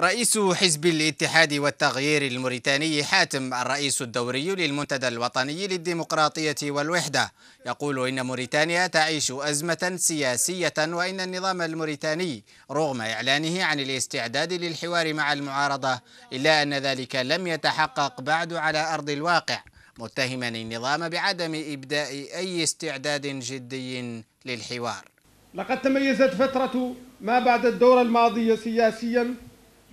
رئيس حزب الاتحاد والتغيير الموريتاني حاتم الرئيس الدوري للمنتدى الوطني للديمقراطية والوحدة يقول إن موريتانيا تعيش أزمة سياسية وإن النظام الموريتاني رغم إعلانه عن الاستعداد للحوار مع المعارضة إلا أن ذلك لم يتحقق بعد على أرض الواقع متهما النظام بعدم إبداء أي استعداد جدي للحوار لقد تميزت فترة ما بعد الدورة الماضية سياسيا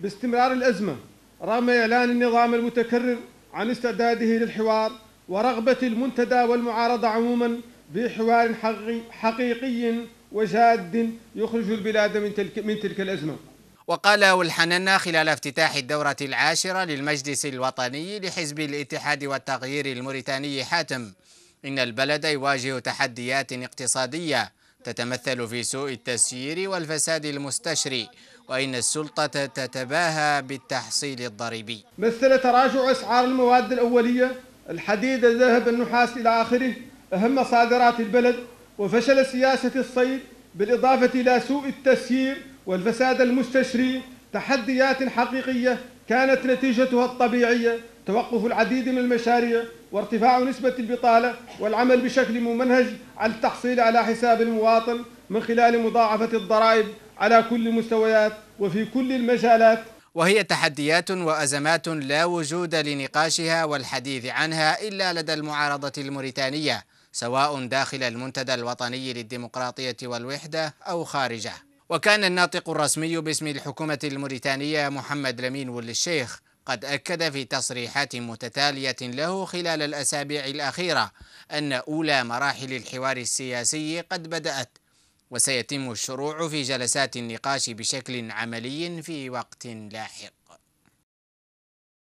باستمرار الأزمة رغم إعلان النظام المتكرر عن استعداده للحوار ورغبة المنتدى والمعارضة عموما بحوار حقيقي وجاد يخرج البلاد من تلك, من تلك الأزمة وقال والحننا خلال افتتاح الدورة العاشرة للمجلس الوطني لحزب الاتحاد والتغيير الموريتاني حاتم إن البلد يواجه تحديات اقتصادية تتمثل في سوء التسيير والفساد المستشري وإن السلطة تتباهى بالتحصيل الضريبي مثل تراجع أسعار المواد الأولية الحديد الذهب النحاس إلى آخره أهم صادرات البلد وفشل سياسة الصيد بالإضافة إلى سوء التسيير والفساد المستشري تحديات حقيقية كانت نتيجتها الطبيعية توقف العديد من المشاريع وارتفاع نسبة البطالة والعمل بشكل ممنهج على التحصيل على حساب المواطن من خلال مضاعفة الضرائب على كل المستويات وفي كل المجالات وهي تحديات وأزمات لا وجود لنقاشها والحديث عنها إلا لدى المعارضة الموريتانية سواء داخل المنتدى الوطني للديمقراطية والوحدة أو خارجه وكان الناطق الرسمي باسم الحكومة الموريتانية محمد لمين ولي الشيخ قد أكد في تصريحات متتالية له خلال الأسابيع الأخيرة أن أولى مراحل الحوار السياسي قد بدأت وسيتم الشروع في جلسات النقاش بشكل عملي في وقت لاحق